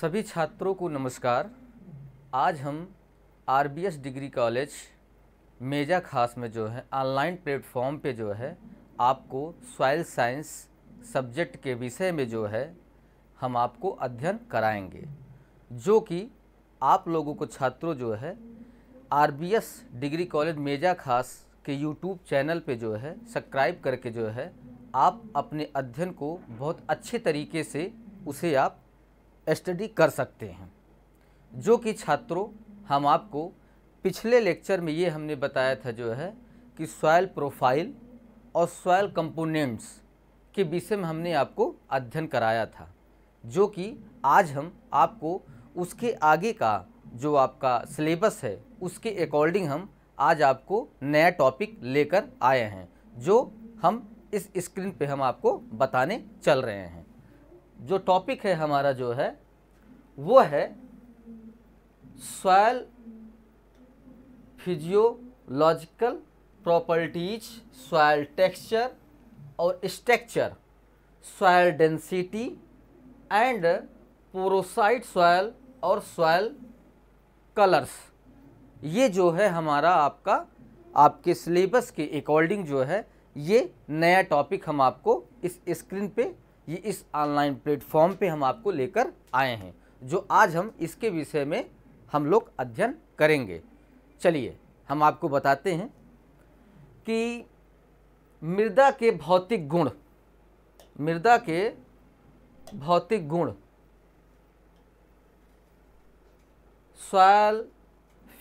सभी छात्रों को नमस्कार आज हम आर डिग्री कॉलेज मेजा खास में जो है ऑनलाइन प्लेटफॉर्म पे जो है आपको सॉइल साइंस सब्जेक्ट के विषय में जो है हम आपको अध्ययन कराएंगे जो कि आप लोगों को छात्रों जो है आर डिग्री कॉलेज मेजा खास के यूट्यूब चैनल पे जो है सब्सक्राइब करके जो है आप अपने अध्ययन को बहुत अच्छे तरीके से उसे आप स्टडी कर सकते हैं जो कि छात्रों हम आपको पिछले लेक्चर में ये हमने बताया था जो है कि सॉयल प्रोफाइल और सॉयल कंपोनेंट्स के विषय में हमने आपको अध्ययन कराया था जो कि आज हम आपको उसके आगे का जो आपका सिलेबस है उसके अकॉर्डिंग हम आज आपको नया टॉपिक लेकर आए हैं जो हम इस स्क्रीन पे हम आपको बताने चल रहे हैं जो टॉपिक है हमारा जो है वो है soil physiological properties soil texture और structure soil density and porosity soil और सॉयल कलर्स ये जो है हमारा आपका आपके सिलेबस के अकॉर्डिंग जो है ये नया टॉपिक हम आपको इस स्क्रीन पे ये इस ऑनलाइन प्लेटफॉर्म पे हम आपको लेकर आए हैं जो आज हम इसके विषय में हम लोग अध्ययन करेंगे चलिए हम आपको बताते हैं कि मृदा के भौतिक गुण मृदा के भौतिक गुण सॉयल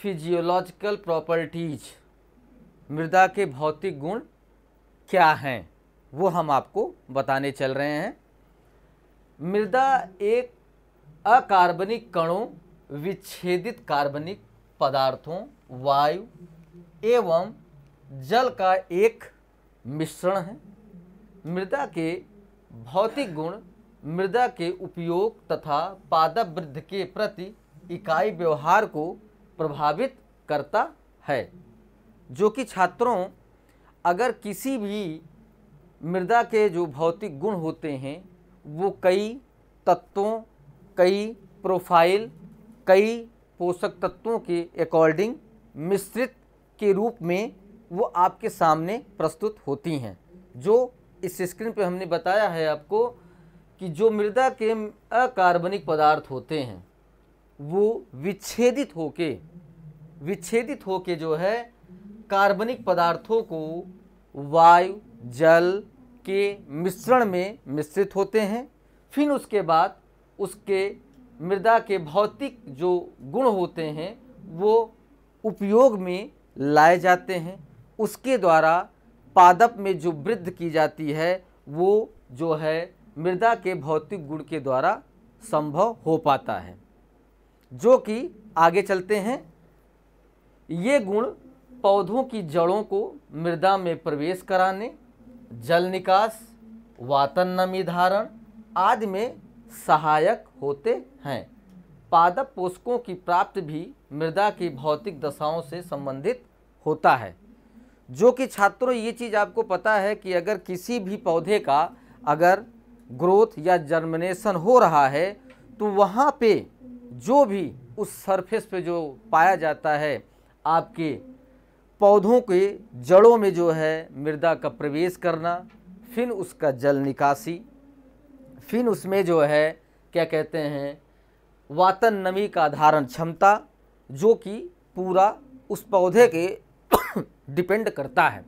फिजियोलॉजिकल प्रॉपर्टीज मृदा के भौतिक गुण क्या हैं वो हम आपको बताने चल रहे हैं मृदा एक अकार्बनिक कणों विच्छेदित कार्बनिक पदार्थों वायु एवं जल का एक मिश्रण है मृदा के भौतिक गुण मृदा के उपयोग तथा पादप वृद्धि के प्रति इकाई व्यवहार को प्रभावित करता है जो कि छात्रों अगर किसी भी मृदा के जो भौतिक गुण होते हैं वो कई तत्वों कई प्रोफाइल कई पोषक तत्वों के अकॉर्डिंग मिश्रित के रूप में वो आपके सामने प्रस्तुत होती हैं जो इस स्क्रीन पे हमने बताया है आपको कि जो मृदा के अकार्बनिक पदार्थ होते हैं वो विच्छेदित होके विच्छेदित होके जो है कार्बनिक पदार्थों को वायु जल के मिश्रण में मिश्रित होते हैं फिर उसके बाद उसके मृदा के भौतिक जो गुण होते हैं वो उपयोग में लाए जाते हैं उसके द्वारा पादप में जो वृद्ध की जाती है वो जो है मृदा के भौतिक गुण के द्वारा संभव हो पाता है जो कि आगे चलते हैं ये गुण पौधों की जड़ों को मृदा में प्रवेश कराने जल निकास वातन नमी धारण आदि में सहायक होते हैं पादप पोषकों की प्राप्ति भी मृदा की भौतिक दशाओं से संबंधित होता है जो कि छात्रों ये चीज़ आपको पता है कि अगर किसी भी पौधे का अगर ग्रोथ या जर्मिनेशन हो रहा है तो वहाँ पे जो भी उस सरफेस पे जो पाया जाता है आपके पौधों के जड़ों में जो है मृदा का प्रवेश करना फिर उसका जल निकासी फिर उसमें जो है क्या कहते हैं वातन नमी का धारण क्षमता जो कि पूरा उस पौधे के डिपेंड करता है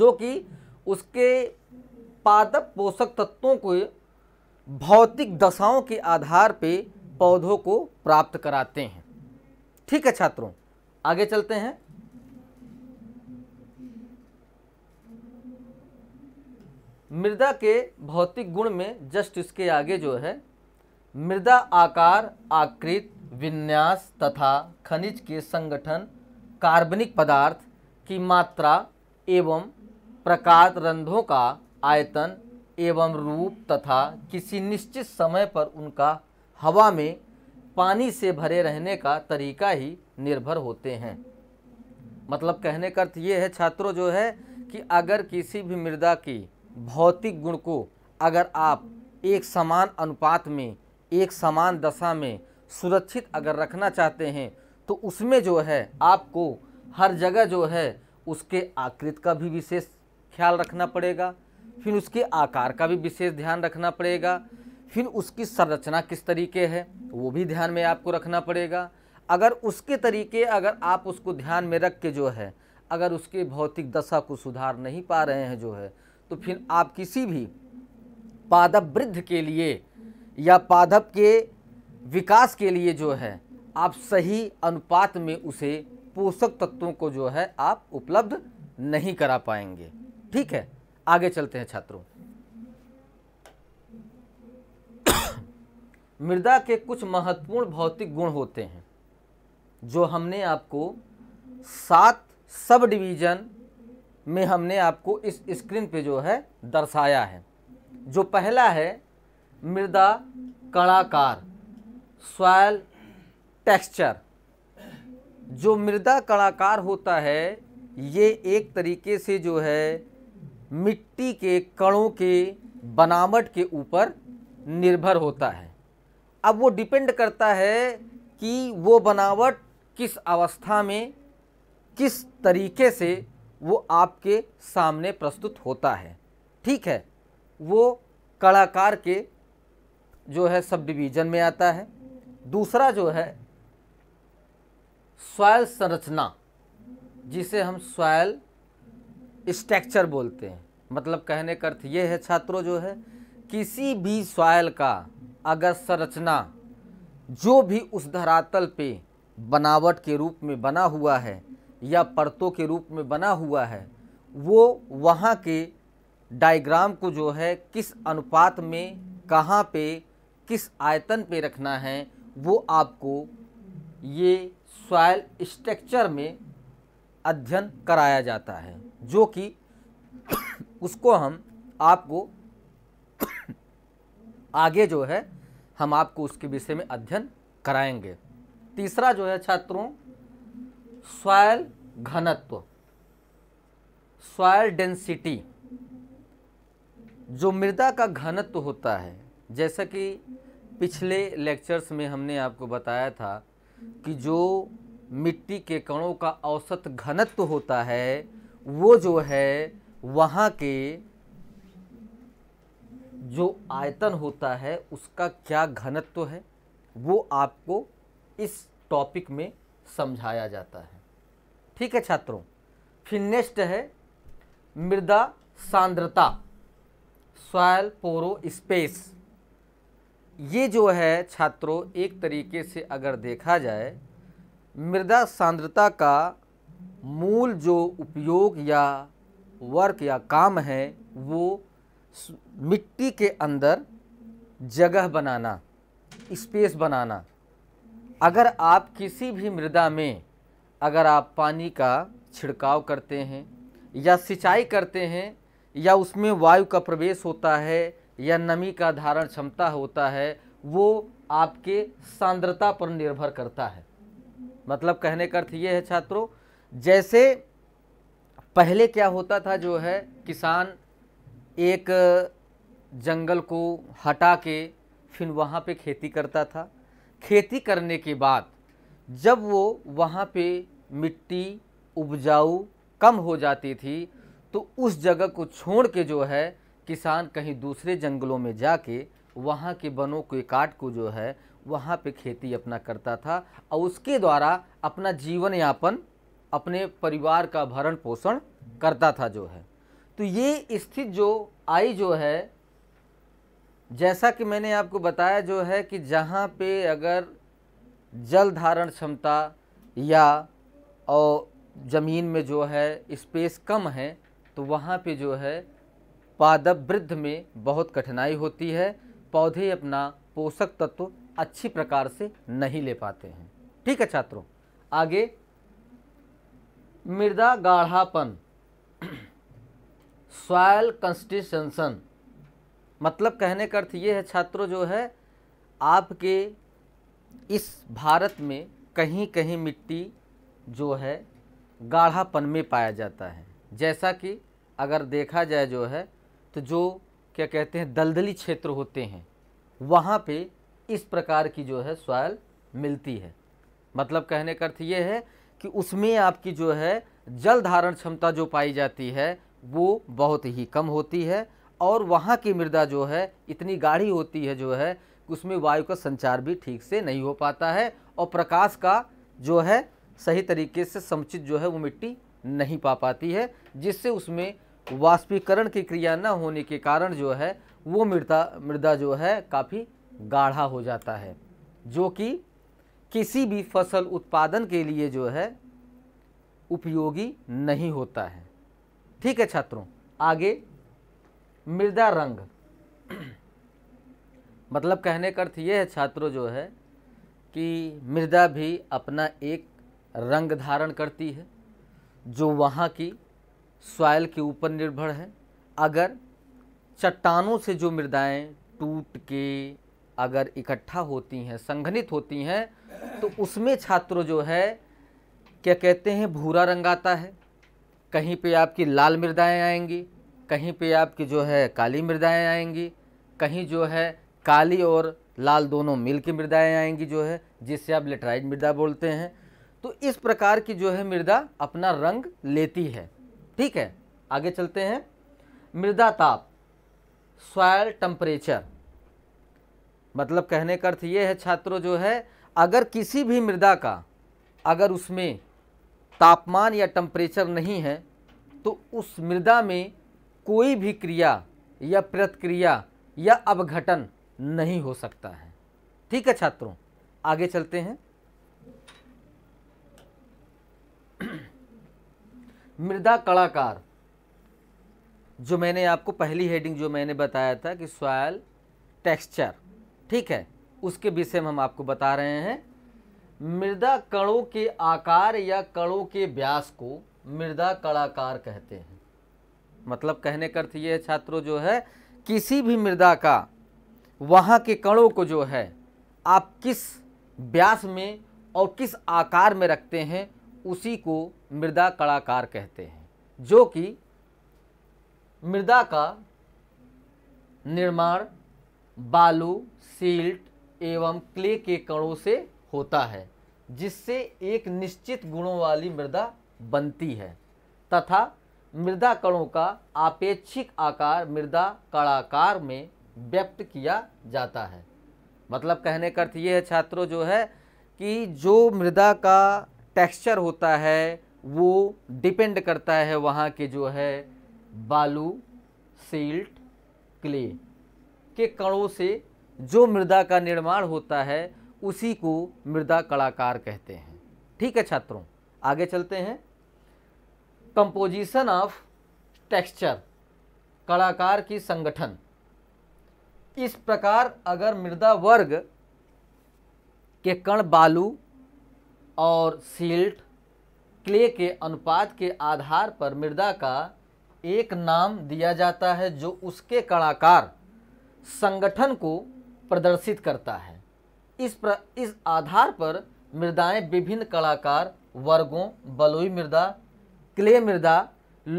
जो कि उसके पादप पोषक तत्वों को भौतिक दशाओं के आधार पे पौधों को प्राप्त कराते हैं ठीक है छात्रों आगे चलते हैं मृदा के भौतिक गुण में जस्ट इसके आगे जो है मृदा आकार आकृत विन्यास तथा खनिज के संगठन कार्बनिक पदार्थ की मात्रा एवं प्रकार रंध्रों का आयतन एवं रूप तथा किसी निश्चित समय पर उनका हवा में पानी से भरे रहने का तरीका ही निर्भर होते हैं मतलब कहने का अर्थ ये है छात्रों जो है कि अगर किसी भी मृदा की भौतिक गुण को अगर आप एक समान अनुपात में एक समान दशा में सुरक्षित अगर रखना चाहते हैं तो उसमें जो है आपको हर जगह जो है उसके आकृत का भी विशेष ख्याल रखना पड़ेगा फिर उसके आकार का भी विशेष ध्यान रखना पड़ेगा फिर उसकी संरचना किस तरीके है वो भी ध्यान में आपको रखना पड़ेगा अगर उसके तरीके अगर आप उसको ध्यान में रख के जो है अगर उसके भौतिक दशा को सुधार नहीं पा रहे हैं जो है तो फिर आप किसी भी पादप वृद्ध के लिए या पादप के विकास के लिए जो है आप सही अनुपात में उसे पोषक तत्वों को जो है आप उपलब्ध नहीं करा पाएंगे ठीक है आगे चलते हैं छात्रों मृदा के कुछ महत्वपूर्ण भौतिक गुण होते हैं जो हमने आपको सात सब डिवीज़न में हमने आपको इस स्क्रीन पे जो है दर्शाया है जो पहला है मृदा कड़ाकार सॉयल टेक्सचर जो मृदा कड़ाकार होता है ये एक तरीके से जो है मिट्टी के कणों के बनावट के ऊपर निर्भर होता है अब वो डिपेंड करता है कि वो बनावट किस अवस्था में किस तरीके से वो आपके सामने प्रस्तुत होता है ठीक है वो कलाकार के जो है सब डिवीज़न में आता है दूसरा जो है सॉयल संरचना जिसे हम सॉयल स्ट्रक्चर बोलते हैं मतलब कहने का अर्थ ये है छात्रों जो है किसी भी सॉयल का अगर संरचना जो भी उस धरातल पे बनावट के रूप में बना हुआ है या परतों के रूप में बना हुआ है वो वहाँ के डायग्राम को जो है किस अनुपात में कहाँ पे किस आयतन पे रखना है वो आपको ये सॉयल स्ट्रक्चर में अध्ययन कराया जाता है जो कि उसको हम आपको आगे जो है हम आपको उसके विषय में अध्ययन कराएंगे तीसरा जो है छात्रों सॉयल घनत्व सॉयल डेंसिटी जो मृदा का घनत्व होता है जैसा कि पिछले लेक्चर्स में हमने आपको बताया था कि जो मिट्टी के कणों का औसत घनत्व होता है वो जो है वहाँ के जो आयतन होता है उसका क्या घनत्व है वो आपको इस टॉपिक में समझाया जाता है ठीक है छात्रों फिर नेक्स्ट है मृदा सांद्रता सॉयल पोरो स्पेस ये जो है छात्रों एक तरीके से अगर देखा जाए मृदा सांद्रता का मूल जो उपयोग या वर्क या काम है वो मिट्टी के अंदर जगह बनाना स्पेस बनाना अगर आप किसी भी मृदा में अगर आप पानी का छिड़काव करते हैं या सिंचाई करते हैं या उसमें वायु का प्रवेश होता है या नमी का धारण क्षमता होता है वो आपके सांद्रता पर निर्भर करता है मतलब कहने का अर्थ ये है छात्रों जैसे पहले क्या होता था जो है किसान एक जंगल को हटा के फिर वहाँ पे खेती करता था खेती करने के बाद जब वो वहाँ पे मिट्टी उपजाऊ कम हो जाती थी तो उस जगह को छोड़ के जो है किसान कहीं दूसरे जंगलों में जाके वहाँ के वनों के काट को जो है वहाँ पे खेती अपना करता था और उसके द्वारा अपना जीवन यापन अपने परिवार का भरण पोषण करता था जो है तो ये स्थिति जो आई जो है जैसा कि मैंने आपको बताया जो है कि जहाँ पे अगर जल धारण क्षमता या और ज़मीन में जो है स्पेस कम है तो वहाँ पे जो है पादप वृद्ध में बहुत कठिनाई होती है पौधे अपना पोषक तत्व अच्छी प्रकार से नहीं ले पाते हैं ठीक है छात्रों आगे मृदा गाढ़ापन सॉयल कंस्टिशंसन मतलब कहने का अर्थ ये है छात्रों जो है आपके इस भारत में कहीं कहीं मिट्टी जो है गाढ़ापन में पाया जाता है जैसा कि अगर देखा जाए जो है तो जो क्या कहते हैं दलदली क्षेत्र होते हैं वहाँ पे इस प्रकार की जो है सॉयल मिलती है मतलब कहने का अर्थ ये है कि उसमें आपकी जो है जल धारण क्षमता जो पाई जाती है वो बहुत ही कम होती है और वहाँ की मृदा जो है इतनी गाढ़ी होती है जो है कि उसमें वायु का संचार भी ठीक से नहीं हो पाता है और प्रकाश का जो है सही तरीके से समुचित जो है वो मिट्टी नहीं पा पाती है जिससे उसमें वाष्पीकरण की क्रिया न होने के कारण जो है वो मृदा मृदा जो है काफ़ी गाढ़ा हो जाता है जो कि किसी भी फसल उत्पादन के लिए जो है उपयोगी नहीं होता है ठीक है छात्रों आगे मृदा रंग मतलब कहने का अर्थ ये है छात्रों जो है कि मृदा भी अपना एक रंग धारण करती है जो वहाँ की सॉयल के ऊपर निर्भर है अगर चट्टानों से जो मृदाएं टूट के अगर इकट्ठा होती हैं संघनित होती हैं तो उसमें छात्रों जो है क्या कहते हैं भूरा रंग आता है कहीं पे आपकी लाल मृदाएं आएंगी कहीं पे आपकी जो है काली मृदाएं आएंगी कहीं जो है काली और लाल दोनों मिल की मृदाएँ आएंगी जो है जिससे आप लेटराइज मृदा बोलते हैं तो इस प्रकार की जो है मृदा अपना रंग लेती है ठीक है आगे चलते हैं मृदा ताप सॉयल टम्परेचर मतलब कहने का अर्थ ये है छात्रों जो है अगर किसी भी मृदा का अगर उसमें तापमान या टम्परेचर नहीं है तो उस मृदा में कोई भी क्रिया या प्रतिक्रिया या अवघटन नहीं हो सकता है ठीक है छात्रों आगे चलते हैं मृदा कलाकार जो मैंने आपको पहली हेडिंग जो मैंने बताया था कि सॉयल टेक्सचर ठीक है उसके विषय में हम आपको बता रहे हैं मृदा कणों के आकार या कणों के व्यास को मृदा कलाकार कहते हैं मतलब कहने का अर्थ ये है छात्रों जो है किसी भी मृदा का वहाँ के कणों को जो है आप किस व्यास में और किस आकार में रखते हैं उसी को मृदा कलाकार कहते हैं जो कि मृदा का निर्माण बालू सील्ट एवं क्ले के कणों से होता है जिससे एक निश्चित गुणों वाली मृदा बनती है तथा मृदा कणों का आपेक्षिक आकार मृदा कड़ाकार में व्यक्त किया जाता है मतलब कहने का अर्थ ये है छात्रों जो है कि जो मृदा का टेक्सचर होता है वो डिपेंड करता है वहाँ के जो है बालू सील्ट क्ले के कणों से जो मृदा का निर्माण होता है उसी को मृदा कलाकार कहते हैं ठीक है छात्रों आगे चलते हैं कंपोजिशन ऑफ टेक्सचर कलाकार की संगठन इस प्रकार अगर मृदा वर्ग के कण बालू और सिल्ट क्ले के अनुपात के आधार पर मृदा का एक नाम दिया जाता है जो उसके कलाकार संगठन को प्रदर्शित करता है इस प्र, इस आधार पर मृदाएं विभिन्न कलाकार वर्गों बलुई मृदा क्ले मृदा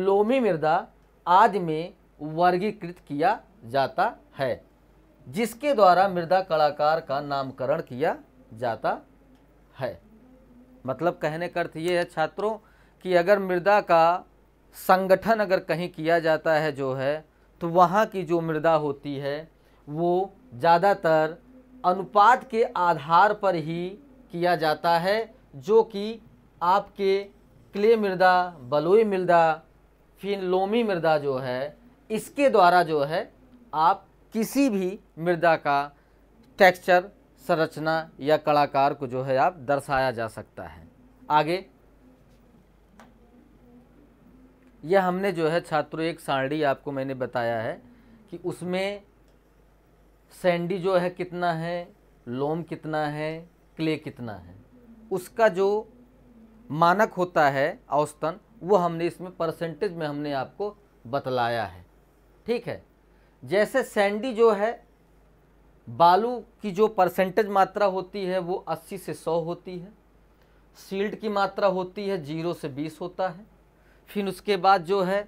लोमी मृदा आदि में वर्गीकृत किया जाता है जिसके द्वारा मृदा कलाकार का नामकरण किया जाता है मतलब कहने का अर्थ ये है छात्रों कि अगर मृदा का संगठन अगर कहीं किया जाता है जो है तो वहाँ की जो मृदा होती है वो ज़्यादातर अनुपात के आधार पर ही किया जाता है जो कि आपके क्ले मृदा बलुई मृदा फिर लोमी मृदा जो है इसके द्वारा जो है आप किसी भी मृदा का टेक्सचर संरचना या कलाकार को जो है आप दर्शाया जा सकता है आगे यह हमने जो है छात्रों एक सारणी आपको मैंने बताया है कि उसमें सैंडी जो है कितना है लोम कितना है क्ले कितना है उसका जो मानक होता है औसतन वो हमने इसमें परसेंटेज में हमने आपको बतलाया है ठीक है जैसे सैंडी जो है बालू की जो परसेंटेज मात्रा होती है वो 80 से 100 होती है सील्ड की मात्रा होती है जीरो से बीस होता है फिर उसके बाद जो है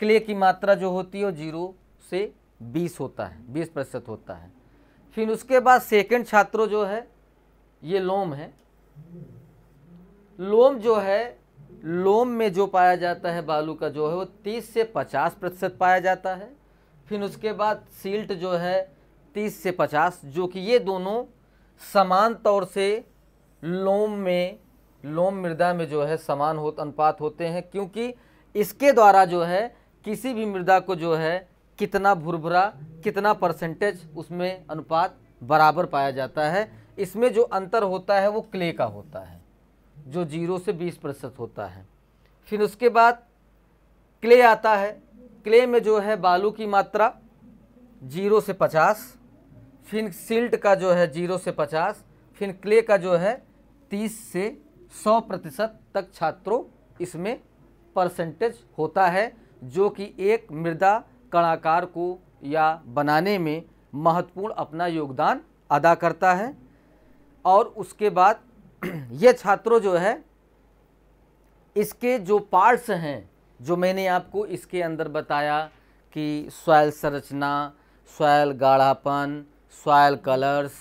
क्ले की मात्रा जो होती है वो जीरो से बीस होता है बीस प्रतिशत होता है फिर उसके बाद सेकंड छात्रों जो है ये लोम है लोम जो है लोम में जो पाया जाता है बालू का जो है वो 30 से 50 प्रतिशत पाया जाता है फिर उसके बाद सील्ट जो है 30 से 50 जो कि ये दोनों समान तौर से लोम में लोम मृदा में जो है समान हो अनुपात होते हैं क्योंकि इसके द्वारा जो है किसी भी मृदा को जो है कितना भुरभुरा कितना परसेंटेज उसमें अनुपात बराबर पाया जाता है इसमें जो अंतर होता है वो क्ले का होता है जो जीरो से बीस प्रतिशत होता है फिर उसके बाद क्ले आता है क्ले में जो है बालू की मात्रा जीरो से पचास फिर सिल्ट का जो है जीरो से पचास फिर क्ले का जो है तीस से सौ प्रतिशत तक छात्रों इसमें परसेंटेज होता है जो कि एक मृदा कलाकार को या बनाने में महत्वपूर्ण अपना योगदान अदा करता है और उसके बाद ये छात्रों जो है इसके जो पार्ट्स हैं जो मैंने आपको इसके अंदर बताया कि सॉयल संरचना सॉयल गाढ़ापन सॉयल कलर्स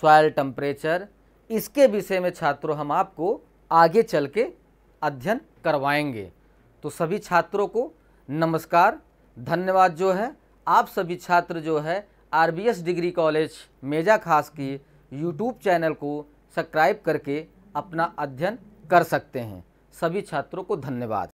सॉयल टेम्परेचर इसके विषय में छात्रों हम आपको आगे चल के अध्ययन करवाएंगे तो सभी छात्रों को नमस्कार धन्यवाद जो है आप सभी छात्र जो है आरबीएस डिग्री कॉलेज मेजा खास की यूट्यूब चैनल को सब्सक्राइब करके अपना अध्ययन कर सकते हैं सभी छात्रों को धन्यवाद